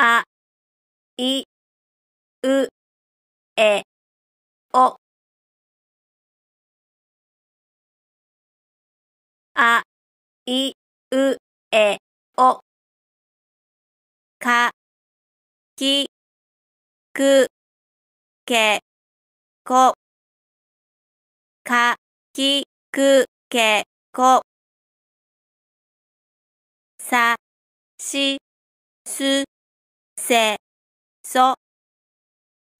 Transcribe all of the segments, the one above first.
あ、い、う、え、お。あ、い、う、え、お。か、き、く、け、こ。か、き、く、け、こ。さ、し、す、せ、そ、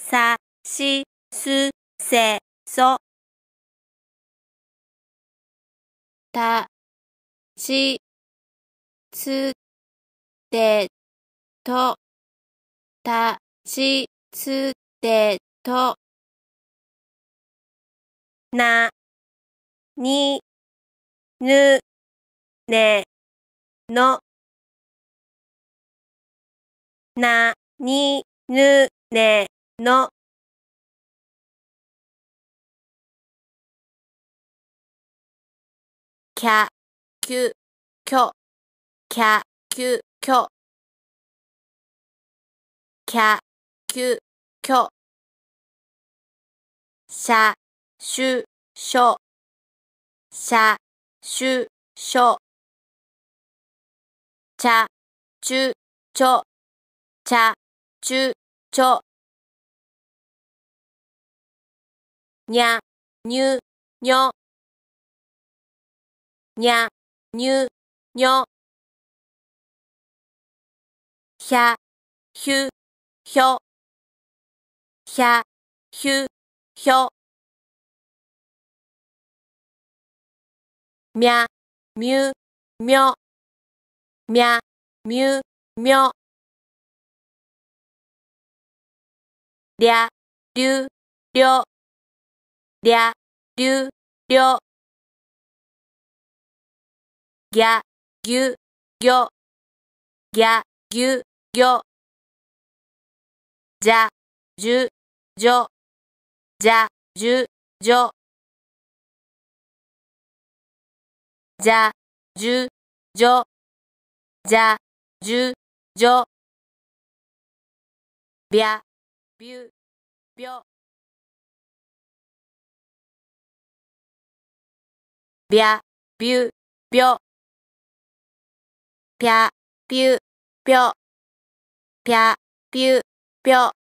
さ、し、す、せ、そ。た、し、つ、て、と。た、し、つ、て、と。な、に、ぬ、ね、の。な、に、ぬ、ね、の。きゃ、きゅ、きょ。きゃ、きゅ、きょ。きゃ、きゅ、きょ。しゃ、しゅ、しょ。しゃ、しゅ、しょ。ちゃ、ちゅ、ちょ。ちちちょ。にゃ、にゅ、にょ。にゃ、にゅ、にょ。ひゃ、ひゅ、ひょ。ひゃ、ひゅ、ひょ。みゃ、みゅ、みょ。みゃ、みゅ、みょ。りゃ、りゅりょ。りゃ、りゅりょ。ぎゃ、ぎゅ、ぎょ。ぎゃ、ぎゅ、ぎょ。じゃ、じゅ、じょ。じゃ、じゅ、じょ。じゃ、じゅ、じょ。じゃ、じゅ、じょ。びゃ、ビュ、ビュびュ。びュ、びュ、ぴュ。ピゅ、ピょ。ぴュ